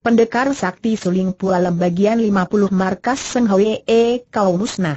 Pendekar Sakti Suling Pualem bagian 50 markas Seng Hwee kau musnah.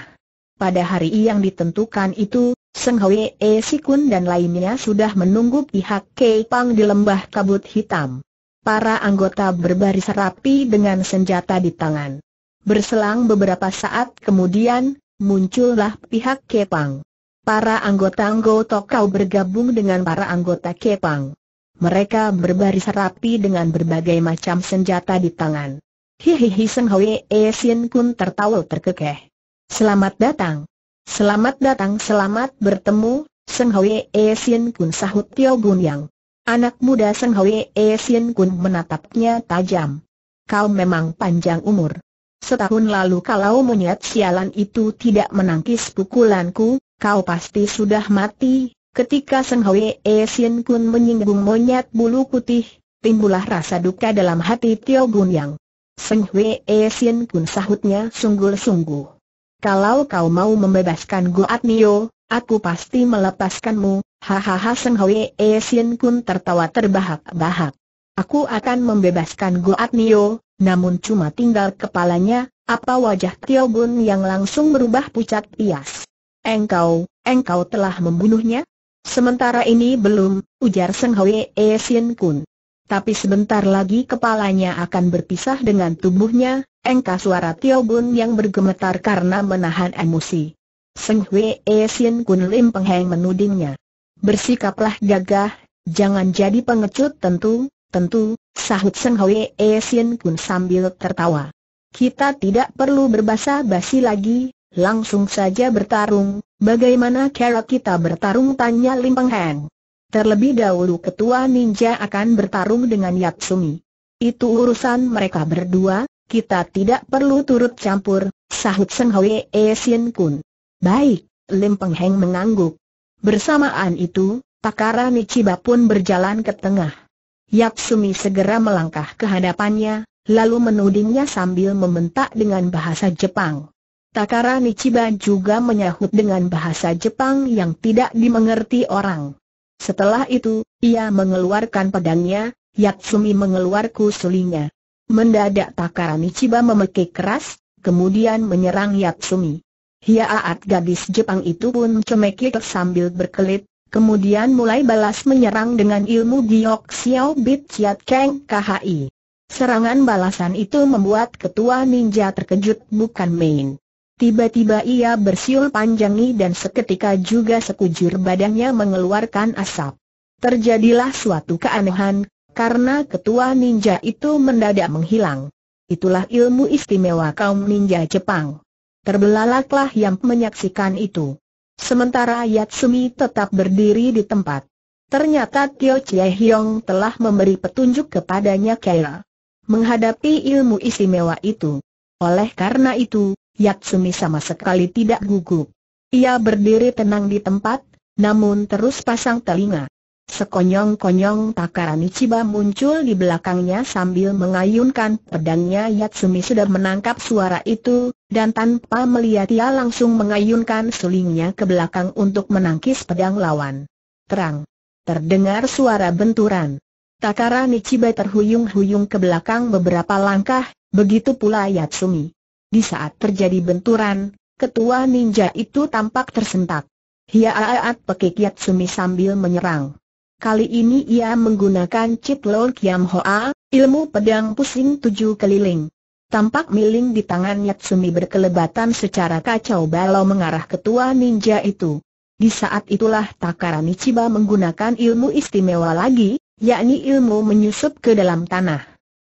Pada hari yang ditentukan itu, Seng Hwee Sikun dan lainnya sudah menunggu pihak Kepang di lembah kabut hitam. Para anggota berbaris rapi dengan senjata di tangan. Berselang beberapa saat kemudian, muncullah pihak Kepang. Para anggota Anggotokau bergabung dengan para anggota Kepang mereka berbaris rapi dengan berbagai macam senjata di tangan. Hihihi Seng Hwee Sien Kun tertawa terkekeh. Selamat datang. Selamat datang selamat bertemu, Seng Hwee Sien Kun sahut Tio Gun Yang. Anak muda Seng Hwee Sien Kun menatapnya tajam. Kau memang panjang umur. Setahun lalu kalau monyet sialan itu tidak menangkis pukulanku, kau pasti sudah mati, Ketika Seng E Sien Kun menyinggung monyet bulu putih, timbulah rasa duka dalam hati Tio Gun Yang. Seng E Sien Kun sahutnya sungguh-sungguh. Kalau kau mau membebaskan Goat Nio, aku pasti melepaskanmu. Hahaha Seng E Sien Kun tertawa terbahak-bahak. Aku akan membebaskan Goat Nio, namun cuma tinggal kepalanya, apa wajah Tio Gun yang langsung berubah pucat pias. Engkau, engkau telah membunuhnya? Sementara ini belum, ujar Seng Hwee Sien Kun. Tapi sebentar lagi kepalanya akan berpisah dengan tubuhnya, engkau suara Tio Bun yang bergemetar karena menahan emosi. Seng Hwee Sien Kun Lim Peng Heng menudingnya. Bersikaplah gagah, jangan jadi pengecut tentu, tentu, sahut Seng Hwee Sien Kun sambil tertawa. Kita tidak perlu berbasa basi lagi, Langsung saja bertarung, bagaimana cara kita bertarung tanya Lim Peng Heng. Terlebih dahulu ketua ninja akan bertarung dengan Sumi. Itu urusan mereka berdua, kita tidak perlu turut campur, sahut Seng Hwee Sien Kun. Baik, Lim Peng Heng mengangguk. Bersamaan itu, takaran Ichiba pun berjalan ke tengah. Sumi segera melangkah ke hadapannya, lalu menudingnya sambil membentak dengan bahasa Jepang. Takara Nichiba juga menyahut dengan bahasa Jepang yang tidak dimengerti orang. Setelah itu, ia mengeluarkan pedangnya, Yatsumi mengeluarkan sulinya. Mendadak Takara Nichiba memekik keras, kemudian menyerang Yatsumi. Hiaat gadis Jepang itu pun cemekik sambil berkelit, kemudian mulai balas menyerang dengan ilmu Giok Xiao Bit Chiat Keng KHI. Serangan balasan itu membuat ketua ninja terkejut bukan main. Tiba-tiba ia bersiul panjangi dan seketika juga sekujur badannya mengeluarkan asap. Terjadilah suatu keanehan, karena ketua ninja itu mendadak menghilang. Itulah ilmu istimewa kaum ninja Jepang. Terbelalaklah yang menyaksikan itu. Sementara Yatsumi tetap berdiri di tempat. Ternyata Tio Chie Hyong telah memberi petunjuk kepadanya Kaira. Menghadapi ilmu istimewa itu. Oleh karena itu, Yatsumi sama sekali tidak gugup. Ia berdiri tenang di tempat, namun terus pasang telinga. Sekonyong-konyong takaran Ichiba muncul di belakangnya sambil mengayunkan pedangnya Yatsumi sudah menangkap suara itu, dan tanpa melihat ia langsung mengayunkan sulingnya ke belakang untuk menangkis pedang lawan. Terang. Terdengar suara benturan. Takara Nichiba terhuyung-huyung ke belakang beberapa langkah, begitu pula Yatsumi. Di saat terjadi benturan, ketua ninja itu tampak tersentak. aat pekik sumi sambil menyerang. Kali ini ia menggunakan Chip Lol Kiam Hoa, ilmu pedang pusing tujuh keliling. Tampak miling di tangan sumi berkelebatan secara kacau balau mengarah ketua ninja itu. Di saat itulah Takarani ciba menggunakan ilmu istimewa lagi, yakni ilmu menyusup ke dalam tanah.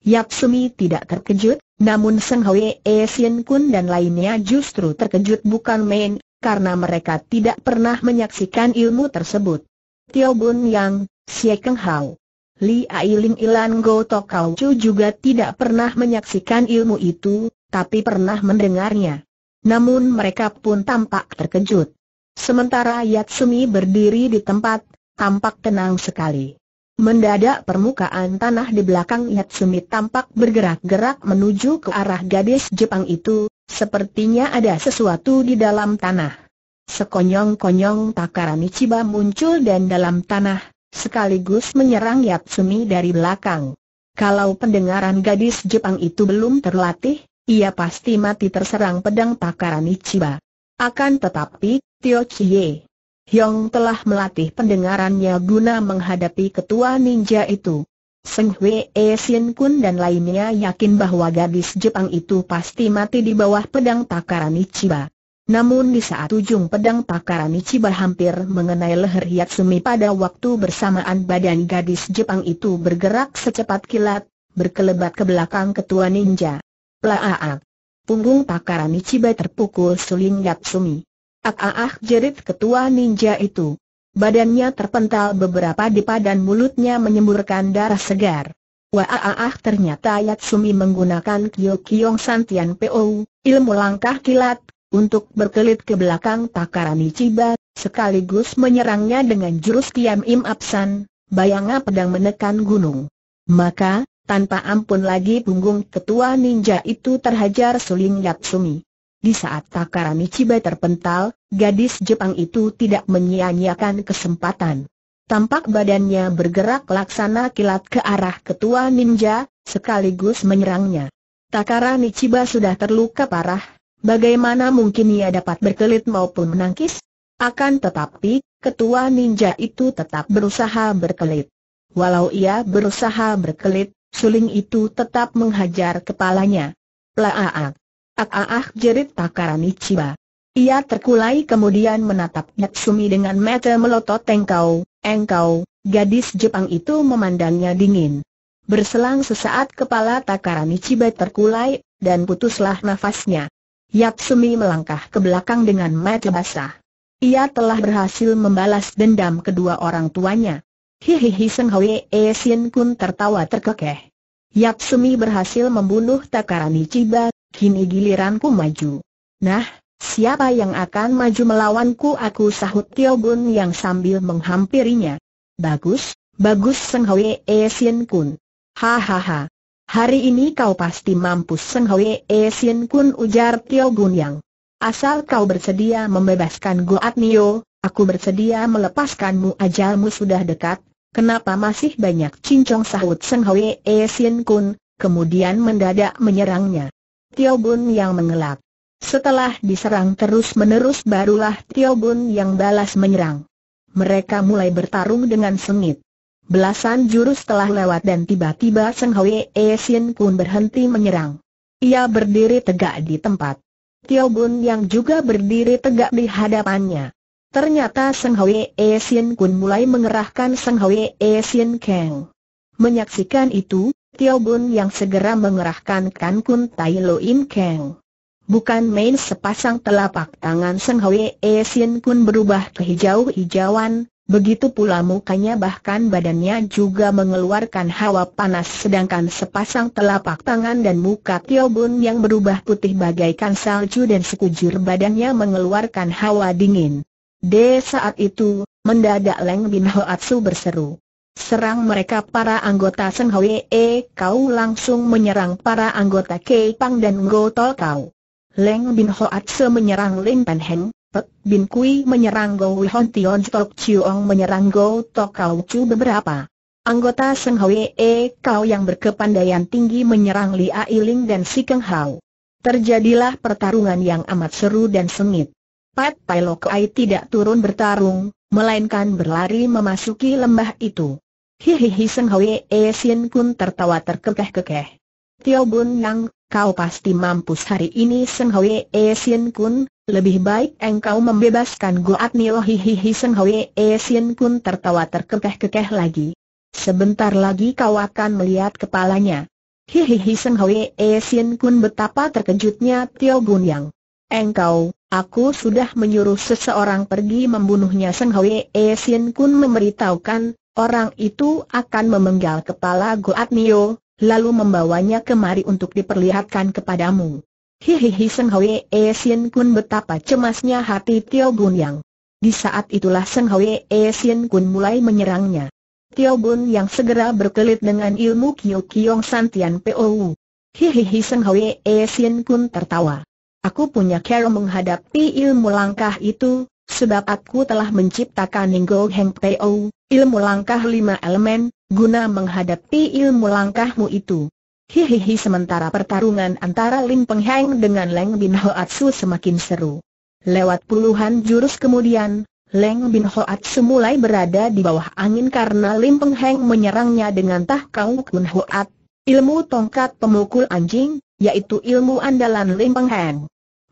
Yap Sumi tidak terkejut, namun Seng Hwee Sien Kun dan lainnya justru terkejut bukan main, karena mereka tidak pernah menyaksikan ilmu tersebut. Tio Bun Yang, Xie Keng Hao, Li Ailing Ilan Go Tok Chu juga tidak pernah menyaksikan ilmu itu, tapi pernah mendengarnya. Namun mereka pun tampak terkejut. Sementara Yatsumi berdiri di tempat, tampak tenang sekali. Mendadak permukaan tanah di belakang Yatsumi tampak bergerak-gerak menuju ke arah gadis Jepang itu, sepertinya ada sesuatu di dalam tanah. Sekonyong-konyong Takarani Ichiba muncul dan dalam tanah, sekaligus menyerang Yatsumi dari belakang. Kalau pendengaran gadis Jepang itu belum terlatih, ia pasti mati terserang pedang Takarani Ichiba. Akan tetapi, Tio Chie Hyong telah melatih pendengarannya guna menghadapi ketua ninja itu. Seng Hwee Sien Kun dan lainnya yakin bahwa gadis Jepang itu pasti mati di bawah pedang takaran Ichiba. Namun di saat ujung pedang takaran Ichiba hampir mengenai leher Yatsumi pada waktu bersamaan badan gadis Jepang itu bergerak secepat kilat, berkelebat ke belakang ketua ninja. Plaaak! Punggung takaran Ichiba terpukul suling Yatsumi. Ah ah ah jerit ketua ninja itu. Badannya terpental beberapa depa dan mulutnya menyemburkan darah segar. Wah ah, ah, ah ternyata Yatsumi menggunakan Kyokyo Santian PO, ilmu langkah kilat, untuk berkelit ke belakang takarani Ichiba, sekaligus menyerangnya dengan jurus Kiam Im Absan, bayangnya pedang menekan gunung. Maka, tanpa ampun lagi punggung ketua ninja itu terhajar suling Yatsumi. Di saat Takara Michiba terpental, gadis Jepang itu tidak menyia-nyiakan kesempatan. Tampak badannya bergerak laksana kilat ke arah ketua ninja, sekaligus menyerangnya. Takara Michiba sudah terluka parah, bagaimana mungkin ia dapat berkelit maupun menangkis? Akan tetapi, ketua ninja itu tetap berusaha berkelit. Walau ia berusaha berkelit, suling itu tetap menghajar kepalanya. Plaaak! Ah ah ah jerit Takarani Ciba. Ia terkulai kemudian menatap Natsumi dengan mata melotot engkau, engkau, gadis Jepang itu memandangnya dingin. Berselang sesaat kepala Takarani Ciba terkulai, dan putuslah nafasnya. Yatsumi melangkah ke belakang dengan mata basah. Ia telah berhasil membalas dendam kedua orang tuanya. Hihihi Seng E Sien Kun tertawa terkekeh. Yatsumi berhasil membunuh Takarani Chiba kini giliranku maju. Nah, siapa yang akan maju melawanku aku sahut Tio Bun yang sambil menghampirinya. Bagus, bagus Seng E Sien Kun. Hahaha. Hari ini kau pasti mampu Seng E Sien Kun ujar Tio Bun yang. Asal kau bersedia membebaskan Goat Nio, aku bersedia melepaskanmu ajalmu sudah dekat, kenapa masih banyak cincong sahut Seng Hwee Sien Kun, kemudian mendadak menyerangnya. Tio Bun yang mengelak. Setelah diserang terus-menerus barulah Tio Bun yang balas menyerang. Mereka mulai bertarung dengan sengit. Belasan jurus telah lewat dan tiba-tiba Seng Hwee Sin pun berhenti menyerang. Ia berdiri tegak di tempat. Tio Bun yang juga berdiri tegak di hadapannya. Ternyata Seng Hwee Sin pun mulai mengerahkan Seng Hwee Sin Kang. Menyaksikan itu, Tio Bun yang segera mengerahkan Kan Kun Tai Lo Im Keng. Bukan main sepasang telapak tangan Seng Hwe E Sin Kun berubah ke hijau-hijauan, begitu pula mukanya bahkan badannya juga mengeluarkan hawa panas sedangkan sepasang telapak tangan dan muka Tio Bun yang berubah putih bagaikan salju dan sekujur badannya mengeluarkan hawa dingin. De saat itu, mendadak Leng Bin Hoatsu berseru. Serang mereka para anggota Seng Hwee, kau langsung menyerang para anggota Kei Pang dan Ngo Tol kau. Leng Bin Hoat Se menyerang Lin Pan Heng, Pek Bin Kui menyerang Go Wihon Tion Stok Chiong menyerang Go Tok Kau Chu beberapa. Anggota Seng Hwee, kau yang berkepandaian tinggi menyerang Li Ailing dan Si Keng Hao. Terjadilah pertarungan yang amat seru dan sengit. Pat Pai Ai tidak turun bertarung, melainkan berlari memasuki lembah itu. Hihihi Seng Hwe E Sien pun tertawa terkekeh-kekeh. Tio Bun Yang, kau pasti mampus hari ini Seng Hwe E Sien Kun, lebih baik engkau membebaskan Goat Nilo hihihi Seng Hwe E Sien Kun tertawa terkekeh-kekeh lagi. Sebentar lagi kau akan melihat kepalanya. Hihihi Seng Hwe E Sien Kun betapa terkejutnya Tio Bun Yang. Engkau, Aku sudah menyuruh seseorang pergi membunuhnya Seng Hoi E Sien Kun memberitahukan, Orang itu akan memenggal kepala Goat Nio, lalu membawanya kemari untuk diperlihatkan kepadamu. Hihihi Seng Hwe E Sien Kun betapa cemasnya hati Tio Bun Yang. Di saat itulah Seng Hwe E Sien Kun mulai menyerangnya. Tio Bun Yang segera berkelit dengan ilmu Kyo Kiong Santian Pou. Hihihi Seng Hwe E Sien Kun tertawa. Aku punya cara menghadapi ilmu langkah itu, Sebab aku telah menciptakan Ninggo Heng Peo, ilmu langkah lima elemen, guna menghadapi ilmu langkahmu itu. Hihihi sementara pertarungan antara Lin Peng Heng dengan Leng Bin Atsu semakin seru. Lewat puluhan jurus kemudian, Leng Bin Atsu mulai berada di bawah angin karena Lin Peng Heng menyerangnya dengan Tah Kau Kun At, ilmu tongkat pemukul anjing, yaitu ilmu andalan Lin Peng Heng.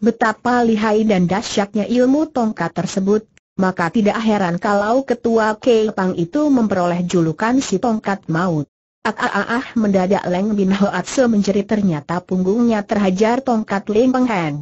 Betapa lihai dan dahsyatnya ilmu tongkat tersebut, maka tidak heran kalau ketua Kepang itu memperoleh julukan si tongkat maut. Ah, ah, ah, ah mendadak Leng Bin Hoatse menjerit ternyata punggungnya terhajar tongkat Lim Peng Heng.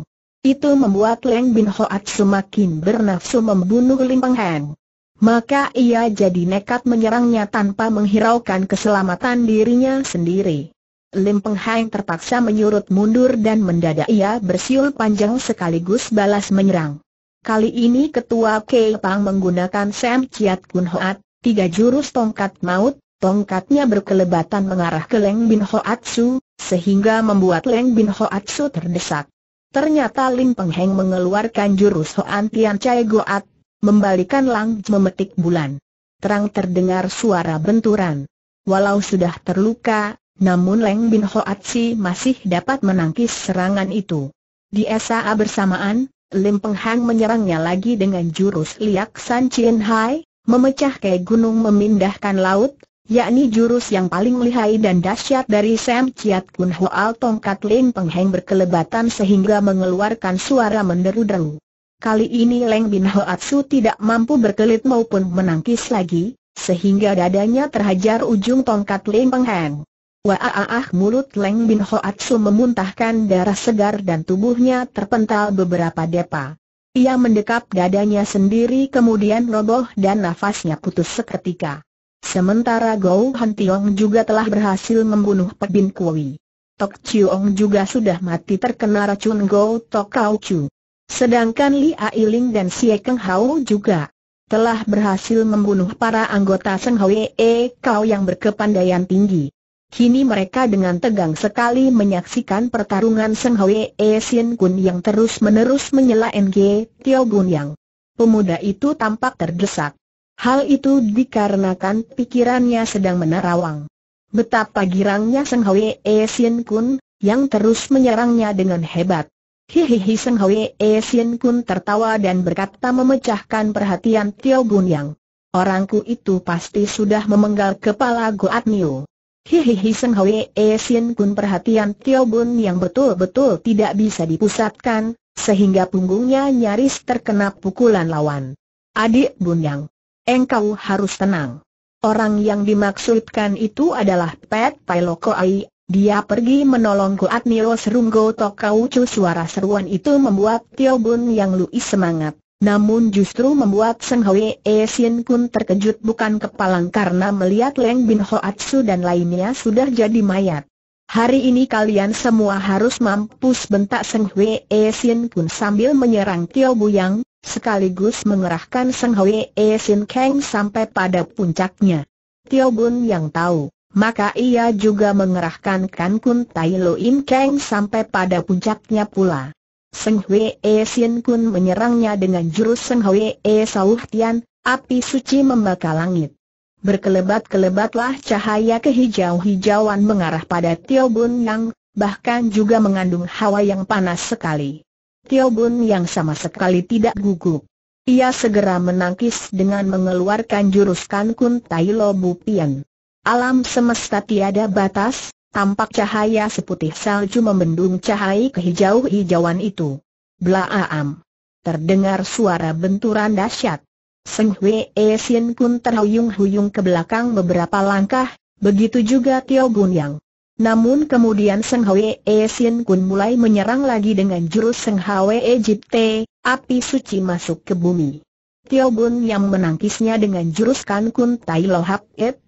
Itu membuat Leng Bin Hoatse makin bernafsu membunuh Lim Peng Heng. Maka ia jadi nekat menyerangnya tanpa menghiraukan keselamatan dirinya sendiri. Lim Peng Hang terpaksa menyurut mundur dan mendadak ia bersiul panjang sekaligus balas menyerang. Kali ini ketua Kei Pang menggunakan Sam Chiat Kun Hoat, tiga jurus tongkat maut, tongkatnya berkelebatan mengarah ke Leng Bin Hoat Su, sehingga membuat Leng Bin Hoat Su terdesak. Ternyata Lim Peng Hang mengeluarkan jurus Hoan Tian Chai Goat, membalikan Lang memetik bulan. Terang terdengar suara benturan. Walau sudah terluka, namun Leng Bin Hoat Si masih dapat menangkis serangan itu. Di saat bersamaan, Lim Peng Hang menyerangnya lagi dengan jurus Liak San Chien Hai, memecah ke gunung memindahkan laut, yakni jurus yang paling lihai dan dahsyat dari Sam Chiat Kun Hoal tongkat Lim Peng Hang berkelebatan sehingga mengeluarkan suara menderu-deru. Kali ini Leng Bin Hoat Su tidak mampu berkelit maupun menangkis lagi, sehingga dadanya terhajar ujung tongkat Lim Peng Hang. Waaah mulut Leng Bin Hoatsu memuntahkan darah segar dan tubuhnya terpental beberapa depa. Ia mendekap dadanya sendiri kemudian roboh dan nafasnya putus seketika. Sementara Gou Han Tiong juga telah berhasil membunuh Bin Kui. Tok Chiong juga sudah mati terkena racun Gou Tok Kau Chu. Sedangkan Li Ailing dan Si Keng Hao juga telah berhasil membunuh para anggota Seng Hwee Kau yang berkepandaian tinggi. Kini mereka dengan tegang sekali menyaksikan pertarungan Seng Hwee Sin Kun yang terus-menerus menyela NG Tio Gun Yang. Pemuda itu tampak terdesak. Hal itu dikarenakan pikirannya sedang menerawang. Betapa girangnya Seng Hwee Sin Kun, yang terus menyerangnya dengan hebat. Hihihi Seng Hwee Sin Kun tertawa dan berkata memecahkan perhatian Tio Gun Yang. Orangku itu pasti sudah memenggal kepala Goat Niu. Hihihi Seng Hwe E Sien Kun perhatian Tio Bun yang betul-betul tidak bisa dipusatkan, sehingga punggungnya nyaris terkena pukulan lawan. Adik Bun Yang, engkau harus tenang. Orang yang dimaksudkan itu adalah Pet Pai Loko Ai, dia pergi menolong Kuat Nio Serunggo Tokau Cu suara seruan itu membuat Tio Bun Yang Lui semangat. Namun justru membuat Seng Hwee Sien Kun terkejut bukan kepalang karena melihat Leng Bin Ho Atsu dan lainnya sudah jadi mayat. Hari ini kalian semua harus mampus bentak Seng Hwee Sien Kun sambil menyerang Tio Yang, sekaligus mengerahkan Seng Hwee Sien Kang sampai pada puncaknya. Tio Bun yang tahu, maka ia juga mengerahkan Kan Kun Tai Lo Im Kang sampai pada puncaknya pula. Seng Hwee Sien Kun menyerangnya dengan jurus Seng Hwee Sauh Tian, api suci membakar langit. Berkelebat-kelebatlah cahaya kehijau-hijauan mengarah pada Tio Bun Yang, bahkan juga mengandung hawa yang panas sekali. Tio Bun Yang sama sekali tidak gugup. Ia segera menangkis dengan mengeluarkan jurus Kan Kun Tai Lo Bu Pian. Alam semesta tiada batas, Tampak cahaya seputih salju membendung cahaya kehijau-hijauan itu. Blaam. Terdengar suara benturan dahsyat. Seng Hwee Sien pun terhuyung-huyung ke belakang beberapa langkah, begitu juga Tio Bun Yang. Namun kemudian Seng Hwee Sien pun mulai menyerang lagi dengan jurus Seng Hwee Egypte, api suci masuk ke bumi. Tio Bun Yang menangkisnya dengan jurus Kan Kun Tai Lohap Et,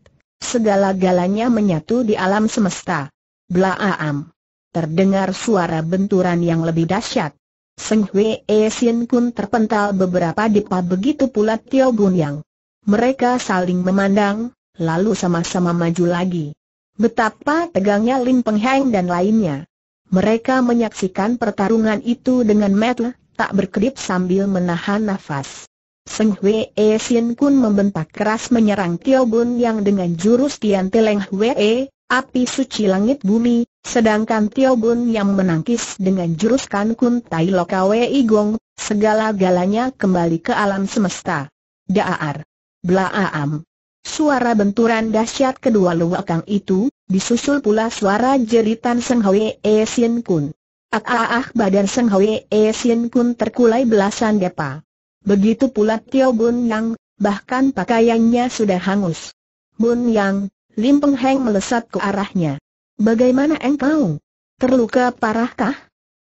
segala-galanya menyatu di alam semesta. Blaam. Terdengar suara benturan yang lebih dahsyat. Seng Hwee Sin Kun terpental beberapa depa begitu pula Tio Gun Yang. Mereka saling memandang, lalu sama-sama maju lagi. Betapa tegangnya Lin Peng Heng dan lainnya. Mereka menyaksikan pertarungan itu dengan metel, tak berkedip sambil menahan nafas. Seng Hwee Sien Kun membentak keras menyerang Tio Bun yang dengan jurus Tian Teleng Hwee, api suci langit bumi, sedangkan Tio Bun yang menangkis dengan jurus Kan Kun Tai Loka Wei Gong, segala-galanya kembali ke alam semesta. Daar! Blaaam! Suara benturan dahsyat kedua luwakang itu, disusul pula suara jeritan Seng Hwee Sien Kun. ak ah, ah badan Seng Hwee Sien Kun terkulai belasan depa. Begitu pula Tio Bun Yang, bahkan pakaiannya sudah hangus. Bun Yang, Lim Peng Heng melesat ke arahnya. Bagaimana engkau? Terluka parahkah?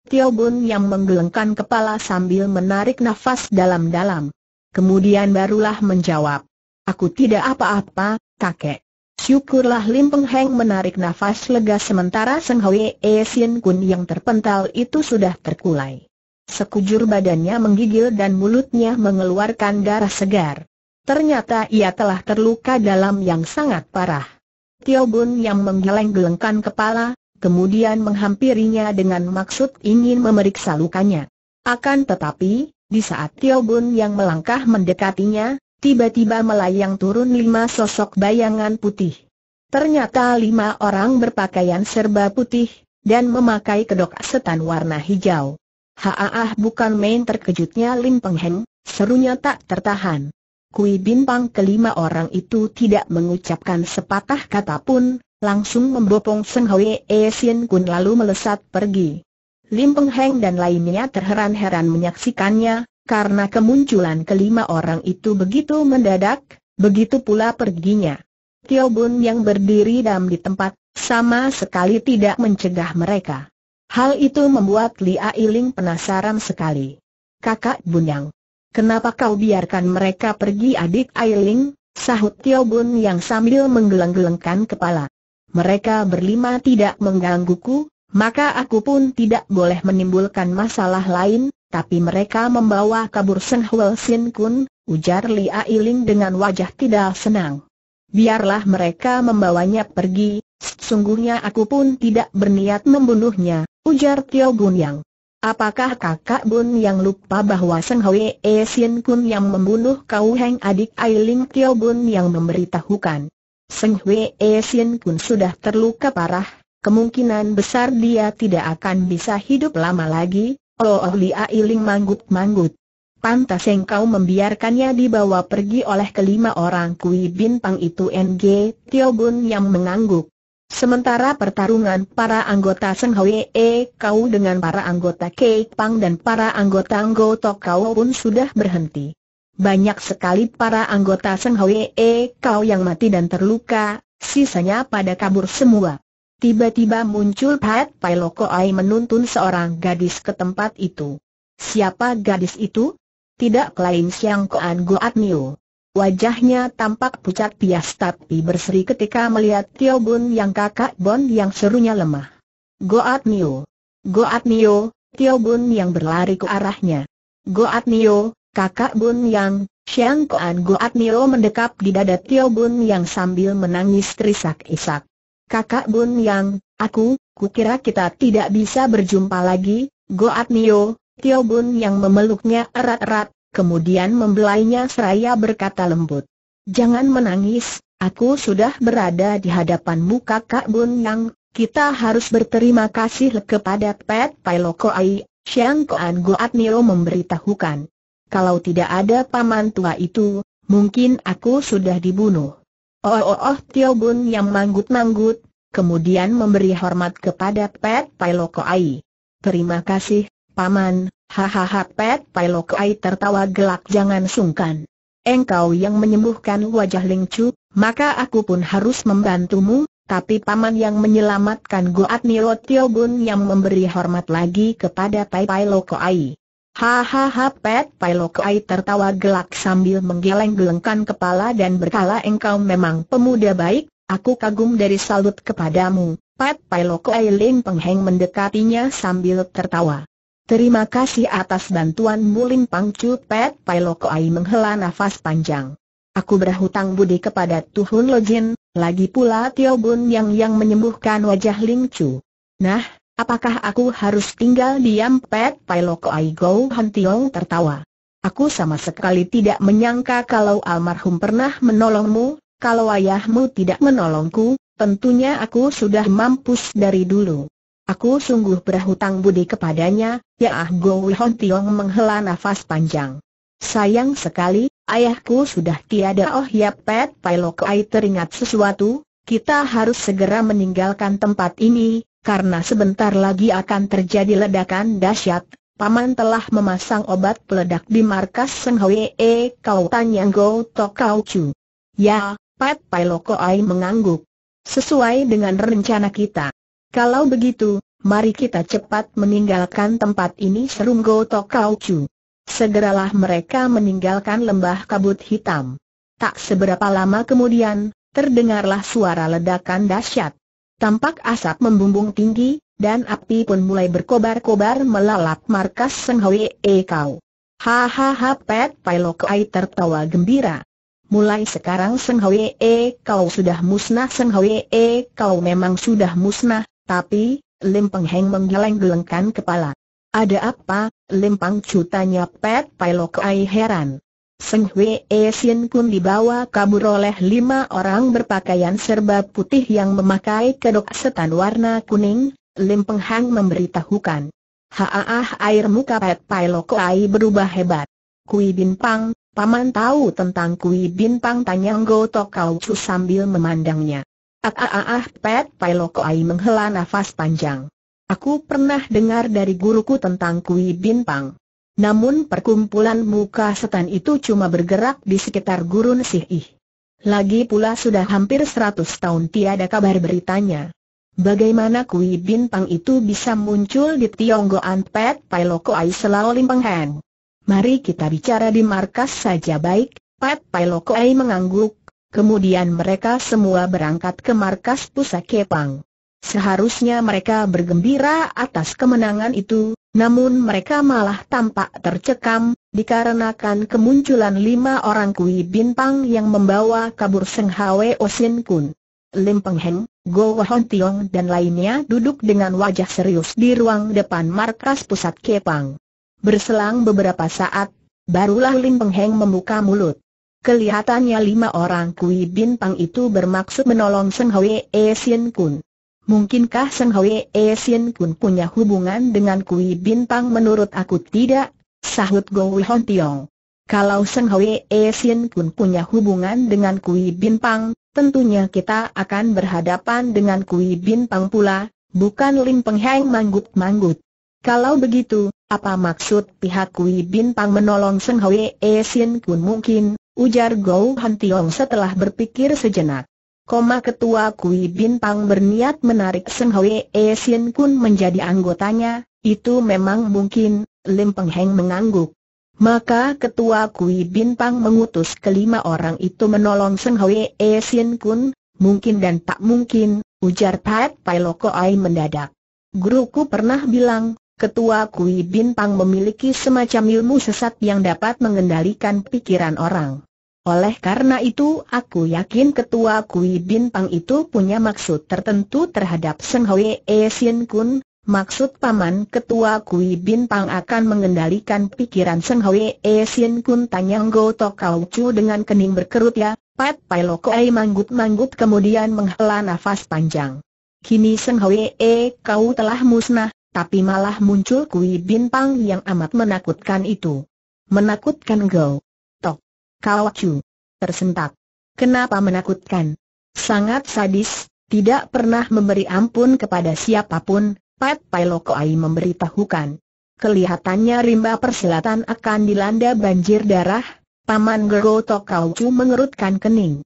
Tio Bun Yang menggelengkan kepala sambil menarik nafas dalam-dalam. Kemudian barulah menjawab. Aku tidak apa-apa, kakek. Syukurlah Lim Peng Heng menarik nafas lega sementara Seng Hwee Sien Kun yang terpental itu sudah terkulai sekujur badannya menggigil dan mulutnya mengeluarkan darah segar. Ternyata ia telah terluka dalam yang sangat parah. Tio Bun yang menggeleng-gelengkan kepala, kemudian menghampirinya dengan maksud ingin memeriksa lukanya. Akan tetapi, di saat Tio Bun yang melangkah mendekatinya, tiba-tiba melayang turun lima sosok bayangan putih. Ternyata lima orang berpakaian serba putih, dan memakai kedok setan warna hijau. Haaah ah, bukan main terkejutnya Lim Peng Heng, serunya tak tertahan. Kui Pang kelima orang itu tidak mengucapkan sepatah kata pun, langsung membopong Seng Hwee Sien Kun lalu melesat pergi. Lim Peng Heng dan lainnya terheran-heran menyaksikannya, karena kemunculan kelima orang itu begitu mendadak, begitu pula perginya. Tio Bun yang berdiri dam di tempat, sama sekali tidak mencegah mereka. Hal itu membuat Li Ailing penasaran sekali. Kakak Bunyang, kenapa kau biarkan mereka pergi adik Ailing? Sahut Tio Bun yang sambil menggeleng-gelengkan kepala. Mereka berlima tidak menggangguku, maka aku pun tidak boleh menimbulkan masalah lain, tapi mereka membawa kabur Sen Hwel Sin Kun, ujar Li Ailing dengan wajah tidak senang. Biarlah mereka membawanya pergi, sesungguhnya aku pun tidak berniat membunuhnya, ujar Tio Bun Yang. Apakah kakak Bun Yang lupa bahwa Seng Hwe E Sien Kun yang membunuh Kau Heng adik Ailing Tio Bun Yang memberitahukan? Seng Hwe E Sien Kun sudah terluka parah, kemungkinan besar dia tidak akan bisa hidup lama lagi, oh, oh Li Ailing manggut-manggut. Pantas kau membiarkannya dibawa pergi oleh kelima orang Kui Bin Pang itu NG, Tio Bun yang mengangguk. Sementara pertarungan para anggota Seng Hwee Kau dengan para anggota Kei Pang dan para anggota Tok Kau pun sudah berhenti. Banyak sekali para anggota Seng Hwee Kau yang mati dan terluka, sisanya pada kabur semua. Tiba-tiba muncul Pat Pai Loko Ai menuntun seorang gadis ke tempat itu. Siapa gadis itu? Tidak lain Siang Koan Goat Niu. Wajahnya tampak pucat pias tapi berseri ketika melihat Tio Bun yang kakak Bon yang serunya lemah. Goat Nio. Goat Nio, Tio Bun yang berlari ke arahnya. Goat Nio, kakak Bun yang, Siang Koan Goat Nio mendekap di dada Tio Bun yang sambil menangis terisak-isak. Kakak Bun yang, aku, kukira kita tidak bisa berjumpa lagi, Goat Nio, Tio Bun yang memeluknya erat-erat, kemudian membelainya seraya berkata lembut. Jangan menangis, aku sudah berada di hadapanmu kakak Bun Yang, kita harus berterima kasih kepada Pet Pai Loko Ai, Koan Goat Niro memberitahukan. Kalau tidak ada paman tua itu, mungkin aku sudah dibunuh. Oh oh oh Tio Bun yang manggut-manggut, kemudian memberi hormat kepada Pet Pai Loko Ai. Terima kasih, Paman, hahaha Pet Pailokai tertawa gelak jangan sungkan. Engkau yang menyembuhkan wajah Ling Chu, maka aku pun harus membantumu, tapi paman yang menyelamatkan Goat Niro Tio Bun yang memberi hormat lagi kepada Pai Pai Ai. Hahaha Pet Pai Lokoai tertawa gelak sambil menggeleng-gelengkan kepala dan berkala engkau memang pemuda baik, aku kagum dari salut kepadamu. Pat, Pai Ling Peng Pengheng mendekatinya sambil tertawa. Terima kasih atas bantuanmu Lim Pang Pet Pai Ai menghela nafas panjang. Aku berhutang budi kepada Tuhun Lojin, lagi pula Tio Bun yang yang menyembuhkan wajah Ling Chu. Nah, apakah aku harus tinggal diam Pet Pai Ai Go Han Tiong tertawa. Aku sama sekali tidak menyangka kalau almarhum pernah menolongmu, kalau ayahmu tidak menolongku, tentunya aku sudah mampus dari dulu. Aku sungguh berhutang budi kepadanya, ya ah Go Wihon Tiong menghela nafas panjang. Sayang sekali, ayahku sudah tiada oh ya Pet Ai teringat sesuatu, kita harus segera meninggalkan tempat ini, karena sebentar lagi akan terjadi ledakan dahsyat. Paman telah memasang obat peledak di markas Seng Hwee Kau Tanyang Go Tokau Kau Chu. Ya, Pat Pai Ai mengangguk. Sesuai dengan rencana kita. Kalau begitu, mari kita cepat meninggalkan tempat ini serunggo Gotok Segeralah mereka meninggalkan lembah kabut hitam. Tak seberapa lama kemudian, terdengarlah suara ledakan dahsyat. Tampak asap membumbung tinggi, dan api pun mulai berkobar-kobar melalap markas Seng E Kau. Hahaha Pet Kai tertawa gembira. Mulai sekarang Seng E kau sudah musnah Seng E kau memang sudah musnah, tapi, Lim Peng Heng menggeleng-gelengkan kepala. Ada apa, Lim Pang Chu tanya Pet Pai Lok Ai heran. Seng Hwee Sin pun dibawa kabur oleh lima orang berpakaian serba putih yang memakai kedok setan warna kuning, Lim Peng Heng memberitahukan. Haah air muka Pat Pai Lok Ai berubah hebat. Kui Bin Pang, Paman tahu tentang Kui Bin Pang tanya Ngo Tok Kau Chu sambil memandangnya. Ah ah ah ah Pat Pai Ai menghela nafas panjang. Aku pernah dengar dari guruku tentang kui Bin Pang. Namun perkumpulan muka setan itu cuma bergerak di sekitar gurun Sihih. Lagi pula sudah hampir seratus tahun tiada kabar beritanya. Bagaimana kui Bin Pang itu bisa muncul di Tionggoan Pat Pai Ai selalu limpeng Mari kita bicara di markas saja baik, Pat Pai Ai mengangguk, Kemudian mereka semua berangkat ke markas pusat Kepang. Seharusnya mereka bergembira atas kemenangan itu, namun mereka malah tampak tercekam, dikarenakan kemunculan lima orang Kui Bintang yang membawa kabur Seng Hwe Osin Kun. Lim Peng Heng, Go Wahon Tiong dan lainnya duduk dengan wajah serius di ruang depan markas pusat Kepang. Berselang beberapa saat, barulah Lim Peng Heng membuka mulut. Kelihatannya lima orang kui bin pang itu bermaksud menolong Seng E Sien Kun. Mungkinkah Seng E Sien Kun punya hubungan dengan kui bin pang menurut aku tidak? Sahut Gowi Hon Tiong. Kalau Seng E Sien Kun punya hubungan dengan kui bin pang, tentunya kita akan berhadapan dengan kui bin pang pula, bukan Lim Peng Heng manggut-manggut. Kalau begitu, apa maksud pihak Kui bin pang menolong Seng E Sien Kun mungkin, Ujar Gou Han Tiong setelah berpikir sejenak. Koma ketua Kui Bin Pang berniat menarik Seng Hwe E Sin Kun menjadi anggotanya, itu memang mungkin, Lim Peng Heng mengangguk. Maka ketua Kui Bin Pang mengutus kelima orang itu menolong Seng Hwe E Sin Kun, mungkin dan tak mungkin, ujar Pat Pai Loko Ai mendadak. Guruku pernah bilang, Ketua Kui Pang memiliki semacam ilmu sesat yang dapat mengendalikan pikiran orang. Oleh karena itu aku yakin ketua Kui Pang itu punya maksud tertentu terhadap Seng Hwee Sin Kun, maksud paman ketua Kui Pang akan mengendalikan pikiran Seng Hwee Sin Kun tanyang Go Tokau Chu dengan kening berkerut ya, Pat Pai Ai manggut-manggut kemudian menghela nafas panjang. Kini Seng Hwee kau telah musnah, tapi malah muncul kui bintang yang amat menakutkan itu. Menakutkan Gou. Tok. Kau Tersentak. Kenapa menakutkan? Sangat sadis, tidak pernah memberi ampun kepada siapapun, Pat Pai memberitahukan. Kelihatannya rimba persilatan akan dilanda banjir darah, Paman Gero Kawacu mengerutkan kening.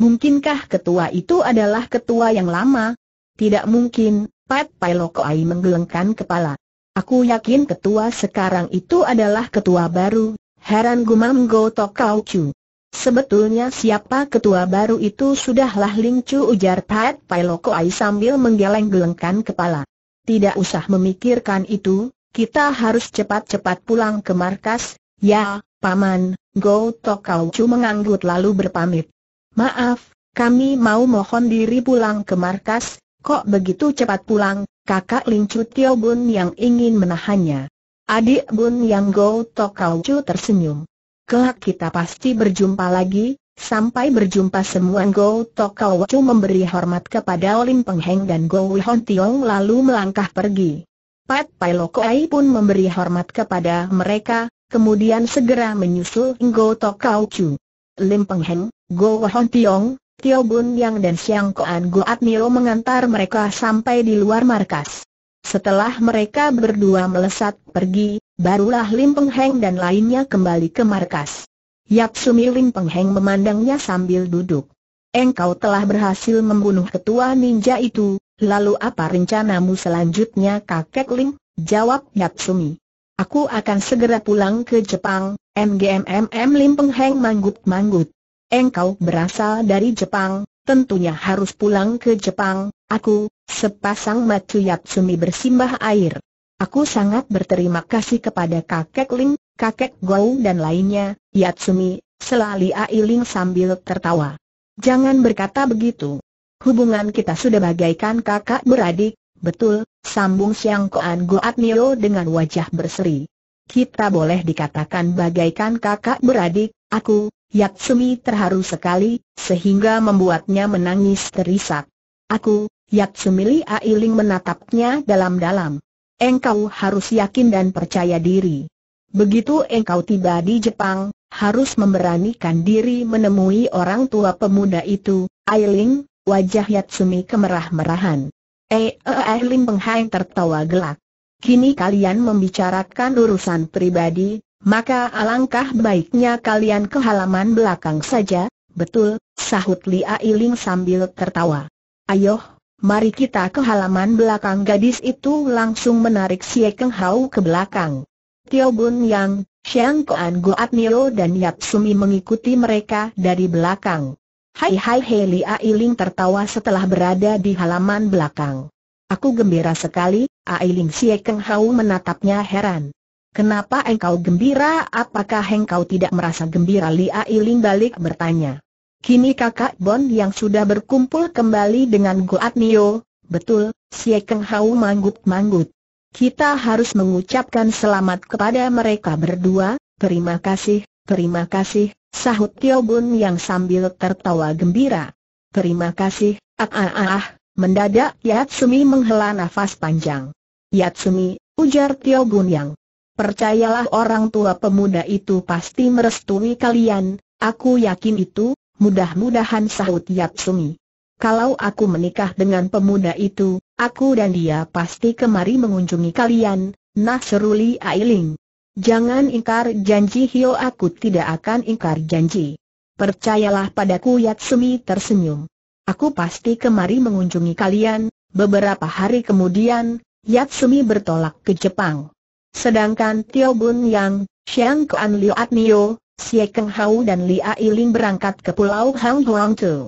Mungkinkah ketua itu adalah ketua yang lama? Tidak mungkin, Pat Pai Lokoai menggelengkan kepala. Aku yakin ketua sekarang itu adalah ketua baru, heran gumam Go Tok Kau cu. Sebetulnya siapa ketua baru itu sudahlah Ling Chu ujar Pat Pai Lokoai sambil menggeleng-gelengkan kepala. Tidak usah memikirkan itu, kita harus cepat-cepat pulang ke markas, ya, Paman, Go Tok Kau cu menganggut lalu berpamit. Maaf, kami mau mohon diri pulang ke markas, Kok begitu cepat pulang, kakak Lin Tio Bun yang ingin menahannya. Adik Bun Yang Go Tok Kau Chu tersenyum. Kelak kita pasti berjumpa lagi, sampai berjumpa semua Go Tok Kau Chu memberi hormat kepada Lim Peng Heng dan Go Hon Tiong lalu melangkah pergi. Pat Pai Lokoai pun memberi hormat kepada mereka, kemudian segera menyusul Go Tok Kau Chu. Lim Peng Heng, Go Hon Tiong, Tio Bun Yang dan Siang Koan Goat Nio mengantar mereka sampai di luar markas. Setelah mereka berdua melesat pergi, barulah Lim Peng Heng dan lainnya kembali ke markas. Yap Sumi Lim Peng Heng memandangnya sambil duduk. Engkau telah berhasil membunuh ketua ninja itu, lalu apa rencanamu selanjutnya kakek Lim? Jawab Yap Sumi. Aku akan segera pulang ke Jepang, MGMMM Lim Peng Heng manggut-manggut engkau berasal dari Jepang, tentunya harus pulang ke Jepang, aku, sepasang Macu Yatsumi bersimbah air. Aku sangat berterima kasih kepada kakek Ling, kakek Gou dan lainnya, Yatsumi, selali Ailing sambil tertawa. Jangan berkata begitu. Hubungan kita sudah bagaikan kakak beradik, betul, sambung Siang Koan Goat Nio dengan wajah berseri. Kita boleh dikatakan bagaikan kakak beradik, aku, Yak Yatsumi terharu sekali, sehingga membuatnya menangis terisak. Aku, Yatsumi Li Ailing menatapnya dalam-dalam. Engkau harus yakin dan percaya diri. Begitu engkau tiba di Jepang, harus memberanikan diri menemui orang tua pemuda itu, Ailing, wajah Yak Yatsumi kemerah-merahan. Eh, eh, eh Ailing Penghang tertawa gelak. Kini kalian membicarakan urusan pribadi, maka alangkah baiknya kalian ke halaman belakang saja, betul, sahut Li Ailing sambil tertawa. Ayo, mari kita ke halaman belakang gadis itu langsung menarik si Keng Hau ke belakang. Tio Bun Yang, Xiang Koan Goat Nio dan Yap Sumi mengikuti mereka dari belakang. Hai hai hei Li Ailing tertawa setelah berada di halaman belakang. Aku gembira sekali, Ailing si Keng Hau menatapnya heran. Kenapa engkau gembira? Apakah engkau tidak merasa gembira? Lia Iling balik bertanya. Kini kakak Bon yang sudah berkumpul kembali dengan Goat Nio, betul, si Keng Hau manggut-manggut. Kita harus mengucapkan selamat kepada mereka berdua, terima kasih, terima kasih, sahut Tio Bun yang sambil tertawa gembira. Terima kasih, ah ah ah, ah. mendadak Yatsumi menghela nafas panjang. Yatsumi, ujar Tio Bun yang. Percayalah orang tua pemuda itu pasti merestui kalian, aku yakin itu, mudah-mudahan sahut Yap Sumi. Kalau aku menikah dengan pemuda itu, aku dan dia pasti kemari mengunjungi kalian, nah seruli Ailing. Jangan ingkar janji Hio aku tidak akan ingkar janji. Percayalah padaku Yatsumi tersenyum. Aku pasti kemari mengunjungi kalian, beberapa hari kemudian, Yatsumi bertolak ke Jepang. Sedangkan Tio Bun Yang, Xiang Kuan Liu Atnio, Xie Keng Hao dan Li Ailing berangkat ke Pulau Hang Huang Tu.